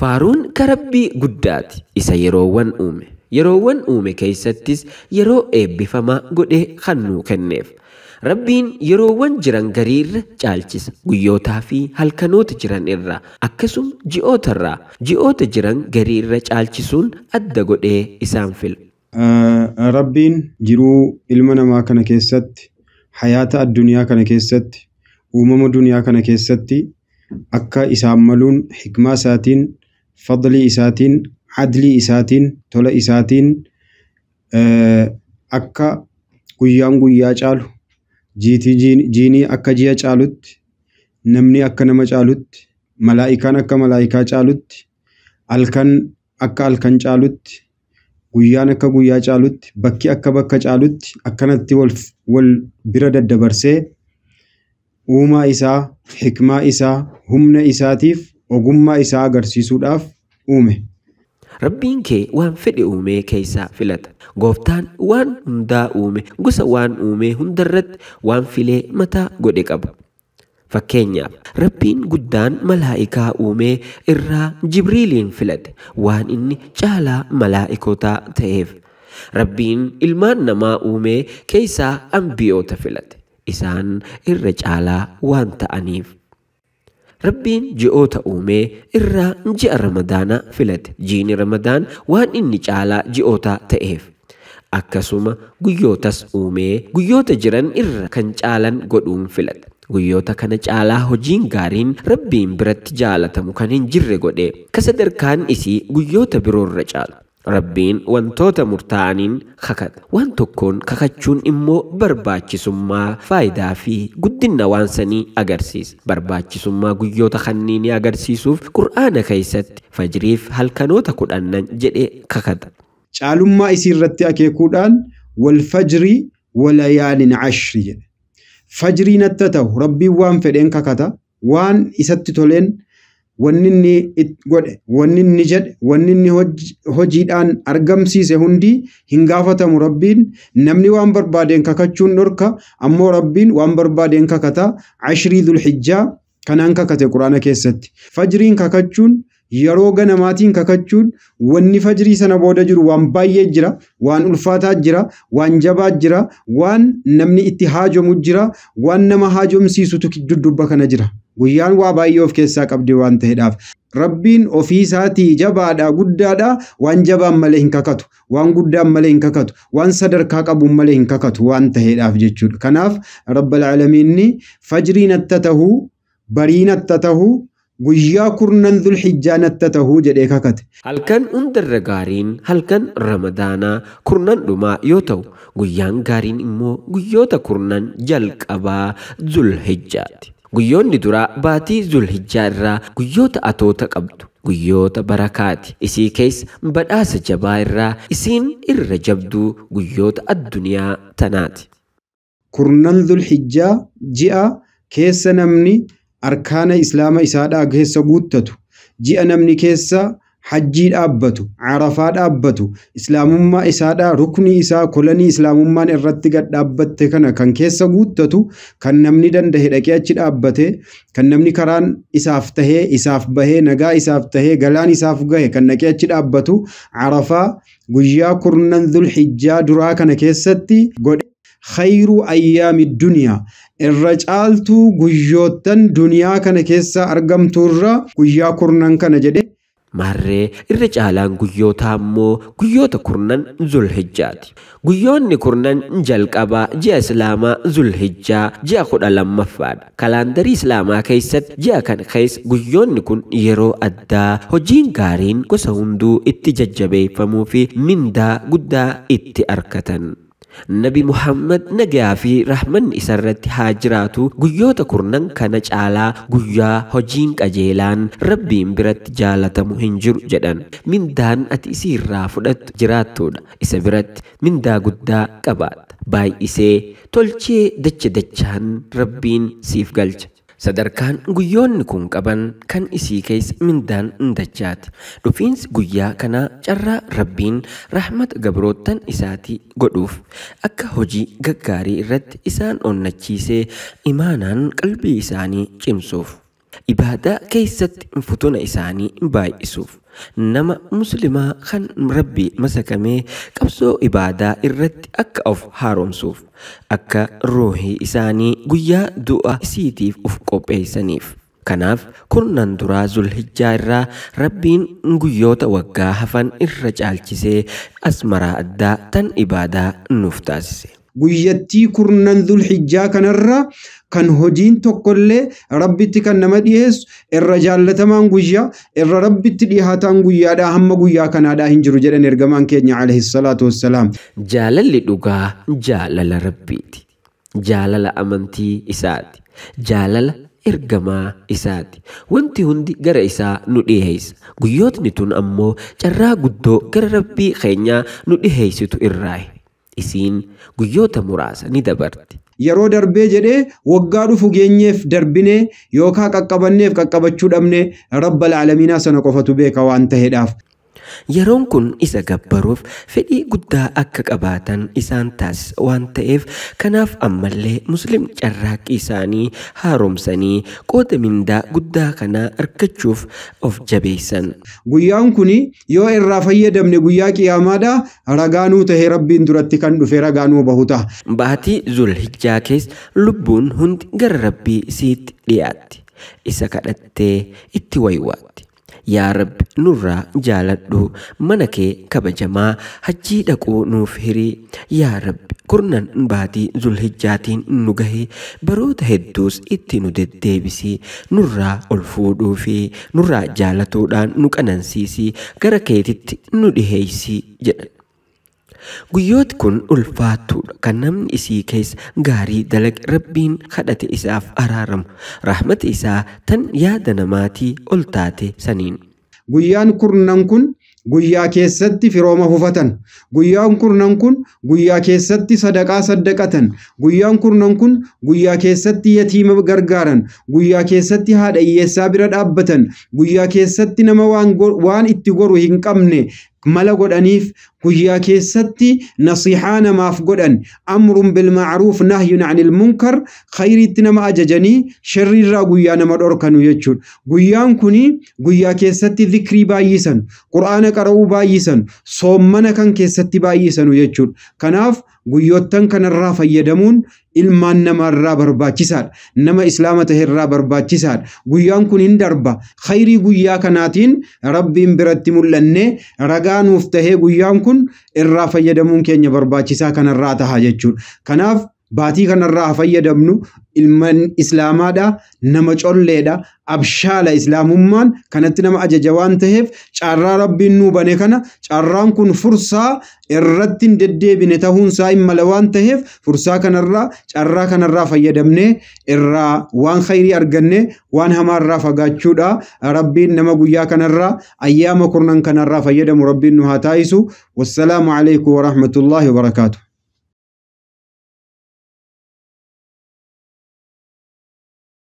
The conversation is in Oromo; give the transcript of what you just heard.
Faaruun karabbii guddaati isa yeroowwan uume. Yeroowwan uume keessattis yeroo eebbifamaa godhee kan kenneef. Rabbiin yeroowwan jiran gariirra caalchisa. Guyyootaa fi halkanoota jiran irraa akkasuma ji'oota irraa ji'oota jiran gariirra caalchisuun adda godhee isaan fila. Rabbiin jiruu ilma namaa kana keessatti hayaata addunyaa kana keessatti uumama duniyaa kana keessatti akka isaan maluun hikmaa isaatiin ፈድሊ ኢሳቲን ዓድሊ ኢሳቲን ቶለ ኢሳቲን አከ ጉያን ጉያ ጫሉ ጂቲ ጂኒ አከ ጂያ ጫሉት ነምኒ አከ ነመ ጫሉት መላኢካን አከ መላኢካ ጫሉት አልከን አከ አልከን ጫሉት ጉያን አከ ጉያ ጫሉት በኪ አከ በከ ጫሉት አከነቲ ወል ቢረ ደደበርሴ ኡማ ኢሳ ሕክማ ኢሳ ሁምነ ኢሳቲፍ ogummaa isaa agarsiisuudhaaf uume. Rabbiin kee waan fedhe uumee keessaa filata. Gooftaan waan hundaa uume gosa waan uume hundarratti waan filee mataa godhe qaba. Fakkeenyaaf rabbiin guddaan malaa'ikaa uumee irraa jibriiliin filate waan inni caalaa malaa'ikotaa ta'eef. Rabbiin ilmaan namaa uumee keessaa ambiyoota filate. Isaan irra caalaa waan ta'aniif. Rabbiin ji'oota uumee irraa ji'a Ramadaanaa filate. Jiini Ramadaan waan inni caalaa ji'ootaa ta'eef. Akkasuma guyyootas uumee guyyoota jiran irra kan caalan godhuun filate. Guyyoota kana caalaa hojiin gaariin rabbiin biratti jaalatamu kan hin jirre godhe. Ka sadarkaan isii guyyoota biroorra caala. Rabbiin wantoota murtaa'aniin kakata. Waan tokkoon kakachuun immoo barbaachisummaa, faayidaa fi guddina waan sanii agarsiisa. Barbaachisummaa guyyoota kanneenii agarsiisuuf Qur'aana keessatti fajriif halkanoota kudhannan jedhee kakata. Caalummaa isii irratti akeekuudhaan wal fajrii walayaalin ashrii jedhe. Fajriin atta ta'u rabbiin waan fedheen kakata waan isatti toleen wanni inni godhe wanni inni jedhe wanni inni hojiidhaan argamsiise hundi hin gaafatamu rabbiin namni waan barbaadeen kakachuun dhorka ammoo rabbiin waan barbaadeen kakata ashrii dhulxijjaa kanaan kakate quraana keessatti fajriin kakachuun yeroo ganamaatiin kakachuun wanni fajrii sana booda jiru waan baay'ee jira, waan ulfaataa jira, waan jabaa jira, waan namni itti haajomu jira, waan nama haajomsiisutu dudduuba kana jira. Guyyaan waa baay'ee of keessaa qabdi waan ta'eedhaaf. Rabbiin ofii isaatii jabaadha guddaadha waan jabaan malee hin kakatu waan guddaan malee hin kakatu waan sadarkaa qabuun malee hin kakatu waan ta'eedhaaf jechuudha. Kanaaf rabbal alamiinni fajriin atta tahu bariin atta tahu guyyaa kurnan dhulxijaa atta tahuu jedhee kakate. Halkan hundarra gaariin halkan ramadaanaa kurnan dhumaa yoo ta'u guyyaan gaariin immoo guyyoota kurnan jalqabaa dhulxijjaati. Guyyoonni duraa baatii dhulxijjaa irraa guyyoota atoota qabdu. Guyyoota barakaati. Isii keessa badhaasa jabaa irraa isiin irra jabduu guyyoota addunyaa tanaati. Kurnan dhulxijjaa ji'a keessa namni. arkaana islaama isaadhaa keessa guuttatu ji'a namni keessa hajjii dhaabbatu carafaa dhaabbatu islaamummaa isaadhaa rukni isaa kolanii islaamummaan irratti gad dhaabbatte kana kan keessa guuttatu kan namni dandahe dhaqee achi dhaabbate kan namni karaan isaaf tahee isaaf bahee nagaa isaaf tahee galaan isaaf gahe kan dhaqee achi dhaabbatu carafaa guyyaa kurnan dhulxijjaa duraa kana keessatti godhe khayruu ayyaami duniyaa irra caaltuu guyyoottan duniyaa kana keessa argamtuurra guyyaa kurnan kana jedhe. Marree irra caalaan guyyootaa ammoo guyyoota kurnan zulhijjaati. Guyyoonni kurnan jalqabaa ji'a Islaamaa zulhijjaa ji'a kudha lammaffaadha. Kalaandarii Islaamaa keessatti ji'a kana keessa guyyoonni kun yeroo addaa hojiin gaariin gosa hunduu itti jajjabeeffamuu fi mindaa guddaa itti arkatan. Nabi Muhammad nagaa fi rahmanni isarratti haa jiraatu guyyoota kurnan kana caalaa guyyaa hojiin qajeelaan rabbiin biratti jaalatamu hin jiru jedhan. Mindaan ati isii fudhatu fudhattu jiraattudha. Isa biratti mindaa guddaa qabaata. Baay'isee tolchee dacha dachaan rabbiin siif galcha. Sadarkaan guyyoonni kun qaban kan isii keessa mindaan dachaati. Dhufiinsi guyyaa kanaa carraa rabbiin rahmata gabroottan isaatii godhuuf akka hojii gaggaarii irratti isaan onnachiisee imaanaan qalbii isaanii cimsuuf. Ibaadaa keessatti futuna isaanii baay'isuuf nama muslimaa kan rabbii masakamee qabsoo ibaadaa irratti akka of haaromsuuf akka ruuhii isaanii guyyaa du'a isiitiif of qopheessaniif. Kanaaf kurnan duraa zulhijjaa irraa rabbiin guyyoota waggaa hafan irra caalchisee maraa addaa tan ibaadaa nuuf taasise. guyyattii kurnan dhulhijjaa kanarra kan hojiin tokkollee rabbitti kan nama dhiyeessu irra jaallatamaan guyyaa irra rabbitti dhihaataan guyyaadhaa hamma guyyaa kanaadhaa hin jiru jedhan ergamaan keenya alayhi salaatu wassalaam. Jaalalli dhugaa jaalala rabbiiti. Jaalala amantii isaati. Jaalala ergamaa isaati. Wanti hundi gara isaa nu dhiheessa. Guyyootni tun ammoo carraa guddoo gara rabbii keenyaa nu dhiheessitu irraayi. isiin guyyoota muraasa ni dabarti. yeroo darbee jedhee waggaa dhufu geenyeef darbinee yookaan qaqqabanneef qaqqabachuu dhabne rabba alamiinaa sana qofatu beeka waan ta'eedhaaf. yeroon kun isa gabbaruuf fedhii guddaa akka qabaatan isaan taas waan ta'eef kanaaf ammallee muslim carraaqii isaanii haaromsanii qooda mindaa guddaa kanaa argachuuf of jabeessan. Guyyaan kun yoo irraa fayyadamne guyyaa qiyaamaadha ragaanuu tahee rabbiin duratti kan dhufe ragaanuu bahu ta'a. Baatii zulhijjaa keessa lubbuun hundi gara rabbii siitti dhiyaatti isa kadhattee itti waywaatti. yaa rabbi nurraa jaaladhu mana kee kabajamaa hajjii dhaquu nuuf hirii yaa rabbi kurnan baatii zulhijjaatiin nu gahe baroota hedduus itti nu deddeebisii nurraa ol fuudhuu fi nurraa jaalatuudhaan nu qanansiisii gara keetitti nu dhiheeysi jedha. Guyyooti kun ulfaattuudha kan namni isii keessa gaarii dalage rabbiin kadhate isaaf araaramu rahmata isaa tan yaada namaati ol taate saniin. Guyyaan kurnan kun guyyaa keessatti firooma hufatan guyyaan kurnan kun guyyaa keessatti sadaqaa saddaqatan guyyaan kurnan kun guyyaa keessatti yatiima gargaaran guyyaa keessatti haadha bira dhaabbatan guyyaa keessatti nama waan itti goru hin qabne mala godhaniif guyyaa keessatti nasiixaa namaaf godhan amruun bilmaaruuf nahyun anil munkar khayriitti nama ajajanii sharriirraa guyyaa nama dhorkanu jechuudha. Guyyaan kun guyyaa keessatti zikrii baay'isanu, quraana qara'uu baay'isanu, soommana kan keessatti baay'isanu jechuudha. Kanaaf guyyoottan kanarraa fayyadamuun ilmaan namaarraa barbaachisaadha. Nama islaama taheerraa barbaachisaadha. Guyyaan kun hin darba. Khayrii guyyaa kanaatiin rabbiin biratti mul'anne ragaa nuuf tahee guyyaan kun. kun irraa fayyadamuun keenya barbaachisaa kanarraa taha jechuudha. Kanaaf Baatii kanarraa haa fayyadamnu ilma islaamaadha nama colleedha abshaala islaamummaan kanatti nama ajaja waan ta'eef caarraa rabbiin nuu bane kana caarraan kun fursaa irratti hin deddeebine ta'uunsaa imala waan ta'eef fursaa kanarraa caarraa kanarraa fayyadamnee irraa waan khayrii arganne waan hamaarraa fagaachuudha rabbiin nama guyyaa kanarraa ayyaama kurnan kanarraa fayyadamu rabbiin nu haa taayisu wassalaamu alaikum warahmatullaahi wabarakaatu.